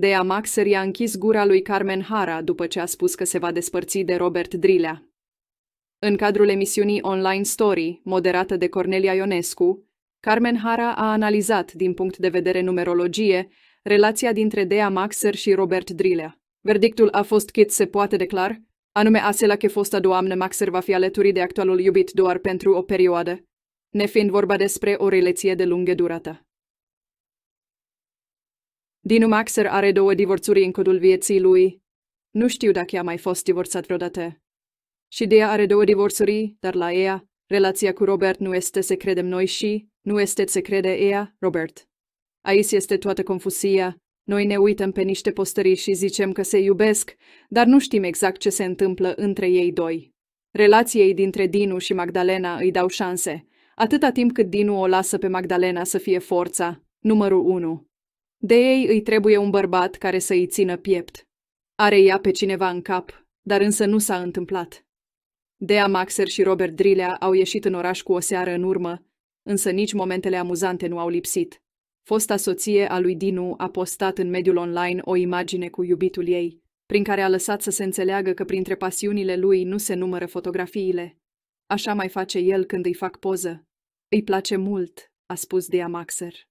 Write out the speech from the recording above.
Dea Maxer i-a închis gura lui Carmen Hara după ce a spus că se va despărți de Robert Drilea. În cadrul emisiunii Online Story, moderată de Cornelia Ionescu, Carmen Hara a analizat, din punct de vedere numerologie, relația dintre Dea Maxer și Robert Drilea. Verdictul a fost cât se poate declar, anume asela că fosta doamnă Maxer va fi alături de actualul iubit doar pentru o perioadă, nefiind vorba despre o relație de lungă durată. Dinu Maxer are două divorțuri în codul vieții lui. Nu știu dacă a mai fost divorțat vreodată. Și Dea are două divorțuri, dar la ea, relația cu Robert nu este să credem noi și nu este să crede ea, Robert. Aici este toată confuzia. Noi ne uităm pe niște postării și zicem că se iubesc, dar nu știm exact ce se întâmplă între ei doi. Relației dintre Dinu și Magdalena îi dau șanse, atâta timp cât Dinu o lasă pe Magdalena să fie forța, numărul 1. De ei îi trebuie un bărbat care să îi țină piept. Are ea pe cineva în cap, dar însă nu s-a întâmplat. Dea Maxer și Robert Drilea au ieșit în oraș cu o seară în urmă, însă nici momentele amuzante nu au lipsit. Fosta soție a lui Dinu a postat în mediul online o imagine cu iubitul ei, prin care a lăsat să se înțeleagă că printre pasiunile lui nu se numără fotografiile. Așa mai face el când îi fac poză. Îi place mult, a spus Dea Maxer.